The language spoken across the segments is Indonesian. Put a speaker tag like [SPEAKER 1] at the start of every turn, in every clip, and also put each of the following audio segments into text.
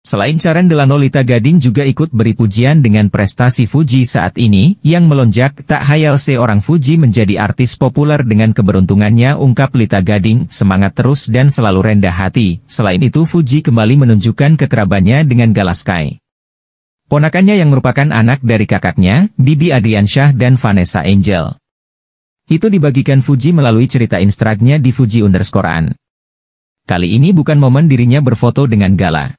[SPEAKER 1] Selain Caren Delano Lita Gading juga ikut beri pujian dengan prestasi Fuji saat ini, yang melonjak tak hayal seorang Fuji menjadi artis populer dengan keberuntungannya ungkap Lita Gading, semangat terus dan selalu rendah hati. Selain itu Fuji kembali menunjukkan kekerabannya dengan Galaskai. Ponakannya yang merupakan anak dari kakaknya, Bibi Adriansyah dan Vanessa Angel. Itu dibagikan Fuji melalui cerita Instagramnya di Fuji underscore Kali ini bukan momen dirinya berfoto dengan Gala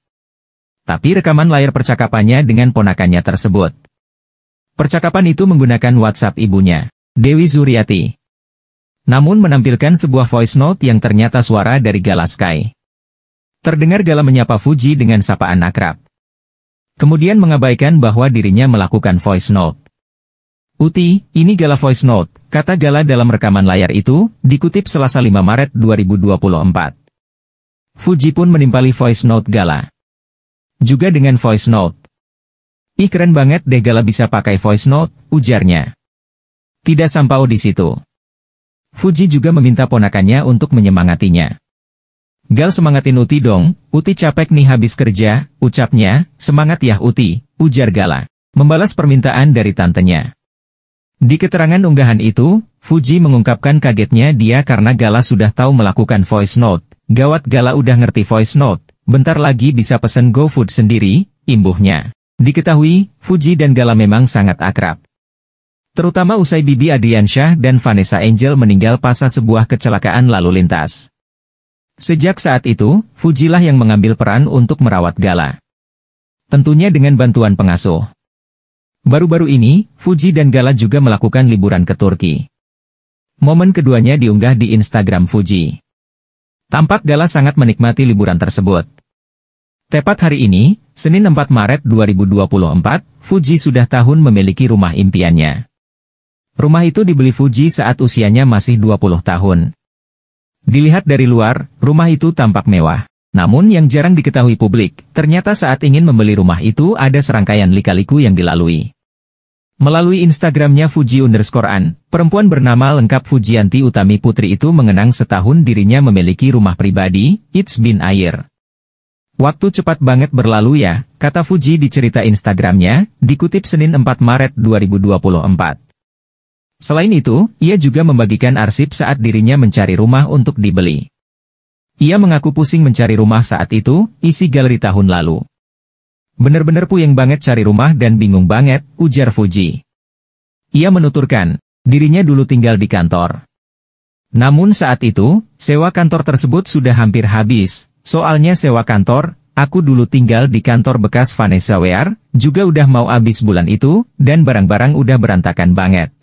[SPEAKER 1] tapi rekaman layar percakapannya dengan ponakannya tersebut. Percakapan itu menggunakan WhatsApp ibunya, Dewi Zuriati. Namun menampilkan sebuah voice note yang ternyata suara dari Gala Sky. Terdengar Gala menyapa Fuji dengan sapaan akrab. Kemudian mengabaikan bahwa dirinya melakukan voice note. Uti, ini Gala voice note, kata Gala dalam rekaman layar itu, dikutip Selasa 5 Maret 2024. Fuji pun menimpali voice note Gala. Juga dengan voice note. Ih keren banget deh Gala bisa pakai voice note, ujarnya. Tidak sampau di situ. Fuji juga meminta ponakannya untuk menyemangatinya. Gal semangatin Uti dong, Uti capek nih habis kerja, ucapnya, semangat ya Uti, ujar Gala. Membalas permintaan dari tantenya. Di keterangan unggahan itu, Fuji mengungkapkan kagetnya dia karena Gala sudah tahu melakukan voice note. Gawat Gala udah ngerti voice note, Bentar lagi bisa pesen GoFood sendiri, imbuhnya. Diketahui, Fuji dan Gala memang sangat akrab. Terutama usai Bibi Adriansyah dan Vanessa Angel meninggal pasca sebuah kecelakaan lalu lintas. Sejak saat itu, Fujilah yang mengambil peran untuk merawat Gala. Tentunya dengan bantuan pengasuh. Baru-baru ini, Fuji dan Gala juga melakukan liburan ke Turki. Momen keduanya diunggah di Instagram Fuji. Tampak Gala sangat menikmati liburan tersebut. Tepat hari ini, Senin 4 Maret 2024, Fuji sudah tahun memiliki rumah impiannya. Rumah itu dibeli Fuji saat usianya masih 20 tahun. Dilihat dari luar, rumah itu tampak mewah. Namun yang jarang diketahui publik, ternyata saat ingin membeli rumah itu ada serangkaian lika-liku yang dilalui. Melalui Instagramnya Fuji underscore An, perempuan bernama lengkap Fujianti Utami Putri itu mengenang setahun dirinya memiliki rumah pribadi, It's Been Air. Waktu cepat banget berlalu ya, kata Fuji di cerita Instagramnya, dikutip Senin 4 Maret 2024. Selain itu, ia juga membagikan arsip saat dirinya mencari rumah untuk dibeli. Ia mengaku pusing mencari rumah saat itu, isi galeri tahun lalu. Bener-bener puyeng banget cari rumah dan bingung banget, ujar Fuji. Ia menuturkan, dirinya dulu tinggal di kantor. Namun saat itu, sewa kantor tersebut sudah hampir habis, soalnya sewa kantor, aku dulu tinggal di kantor bekas Vanessa Wear, juga udah mau habis bulan itu, dan barang-barang udah berantakan banget.